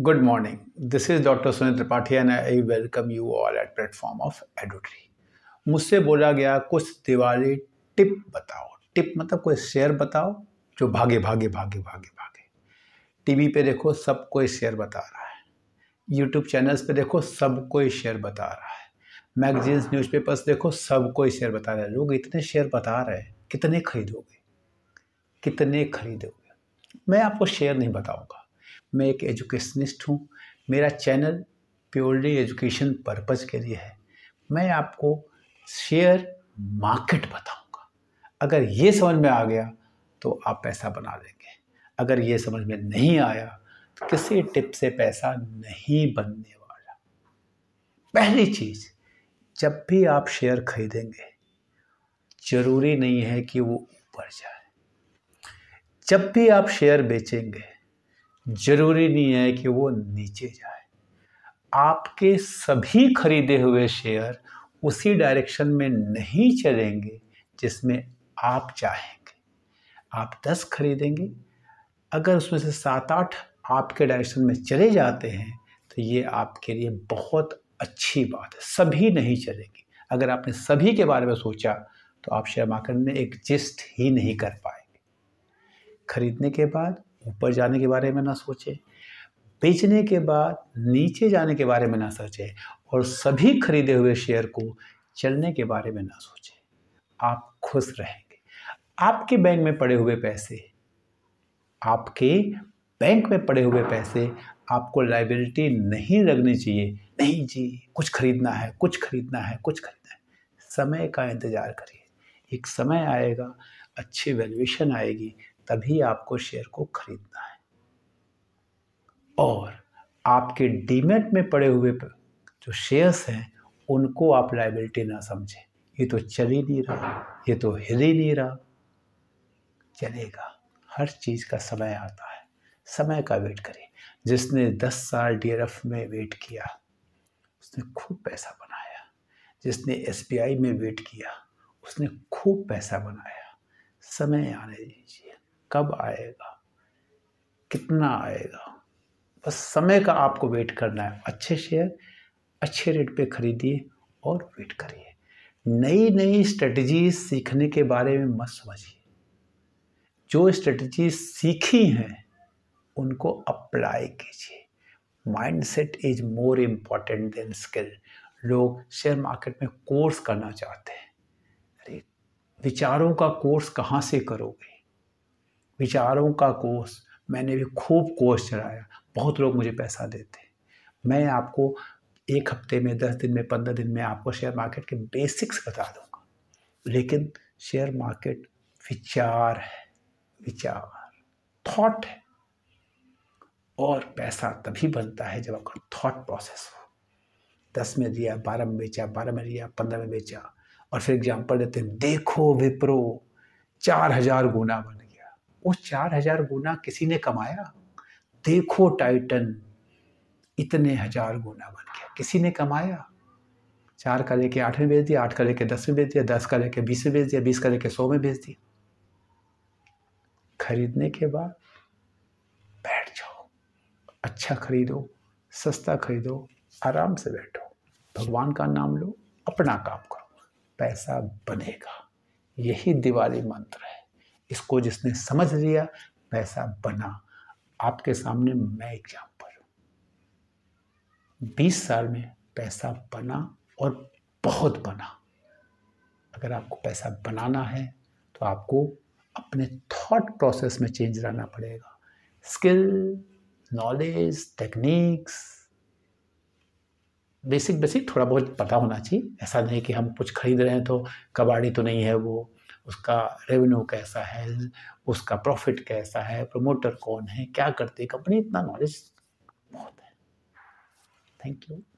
good morning this is doctor Sunil Tripathi and I welcome you all at platform of Edotree मुझसे बोला गया कुछ Diwali tip बताओ टिप मतलब कोई शेयर बताओ जो भागे भागे भागे भागे भागे टीवी पे देखो सब कोई शेयर बता रहा है यूट्यूब चैनल्स पे देखो सब कोई शेयर बता रहा है मैगजीन्स न्यूज़पेपर्स देखो सब कोई शेयर बता रहा है लोग इतने शेयर बता रहे हैं कितने खरीदोगे कितने खरीदोगे मैं आपको शेयर नहीं बताऊँगा मैं एक एजुकेशनिस्ट हूँ मेरा चैनल प्योरली एजुकेशन पर्पज़ के लिए है मैं आपको शेयर मार्केट बताऊंगा अगर ये समझ में आ गया तो आप पैसा बना लेंगे अगर ये समझ में नहीं आया तो किसी टिप से पैसा नहीं बनने वाला पहली चीज़ जब भी आप शेयर खरीदेंगे ज़रूरी नहीं है कि वो ऊपर जाए जब भी आप शेयर बेचेंगे जरूरी नहीं है कि वो नीचे जाए आपके सभी खरीदे हुए शेयर उसी डायरेक्शन में नहीं चलेंगे जिसमें आप चाहेंगे आप दस खरीदेंगे अगर उसमें से सात आठ आपके डायरेक्शन में चले जाते हैं तो ये आपके लिए बहुत अच्छी बात है सभी नहीं चलेगी अगर आपने सभी के बारे में सोचा तो आप शेयर मार्केट में एक जिस्ट ही नहीं कर पाएंगे खरीदने के बाद ऊपर जाने के बारे में ना सोचें बेचने के बाद नीचे जाने के बारे में ना सोचें और सभी खरीदे हुए शेयर को चलने के बारे में ना सोचें आप खुश रहेंगे आपके बैंक में पड़े हुए पैसे आपके बैंक में पड़े हुए पैसे आपको लाइबिलिटी नहीं लगनी चाहिए नहीं जी कुछ खरीदना है कुछ खरीदना है कुछ खरीदना है समय का इंतज़ार करिए एक समय आएगा अच्छी वैल्यूएशन आएगी तभी आपको शेयर को खरीदना है और आपके डीमेट में पड़े हुए जो शेयर्स हैं उनको आप लाइबिलिटी ना समझें ये तो चल ही नहीं रहा ये तो हिल ही नहीं रहा चलेगा हर चीज़ का समय आता है समय का वेट करें जिसने 10 साल डीएरएफ में वेट किया उसने खूब पैसा बनाया जिसने एसबीआई में वेट किया उसने खूब पैसा बनाया समय आने दीजिए कब आएगा कितना आएगा बस समय का आपको वेट करना है अच्छे शेयर अच्छे रेट पे खरीदिए और वेट करिए नई नई स्ट्रेटजी सीखने के बारे में मत समझिए जो स्ट्रेटजीज सीखी हैं उनको अप्लाई कीजिए mindset is more important than skill लोग शेयर मार्केट में कोर्स करना चाहते हैं अरे विचारों का कोर्स कहाँ से करोगे विचारों का कोर्स मैंने भी खूब कोर्स चलाया बहुत लोग मुझे पैसा देते मैं आपको एक हफ्ते में दस दिन में पंद्रह दिन में आपको शेयर मार्केट के बेसिक्स बता दूंगा लेकिन शेयर मार्केट विचार है विचार थॉट है और पैसा तभी बनता है जब आपका थॉट प्रोसेस हो दस में दिया बारह में बेचा बारह में लिया पंद्रह में बेचा और फिर एग्जाम्पल देते हैं देखो विप्रो चार हजार गुना बने वो चार हजार गुना किसी ने कमाया देखो टाइटन इतने हजार गुना बन गया किसी ने कमाया चार का लेके आठ में भेज दिया आठ का लेके दस में भेज दिया दस का लेके बीस में भेज दिया बीस का लेके सौ में भेज दिया खरीदने के बाद बैठ जाओ अच्छा खरीदो सस्ता खरीदो आराम से बैठो भगवान का नाम लो अपना काम करो पैसा बनेगा यही दिवाली मंत्र है इसको जिसने समझ लिया वैसा बना आपके सामने मैं एग्जाम्पल बीस साल में पैसा बना और बहुत बना अगर आपको पैसा बनाना है तो आपको अपने थॉट प्रोसेस में चेंज लाना पड़ेगा skill knowledge techniques basic basic थोड़ा बहुत पता होना चाहिए ऐसा नहीं कि हम कुछ खरीद रहे हैं तो कबाड़ी तो नहीं है वो उसका रेवेन्यू कैसा है उसका प्रॉफिट कैसा है प्रमोटर कौन है क्या करती है कंपनी इतना नॉलेज बहुत है थैंक यू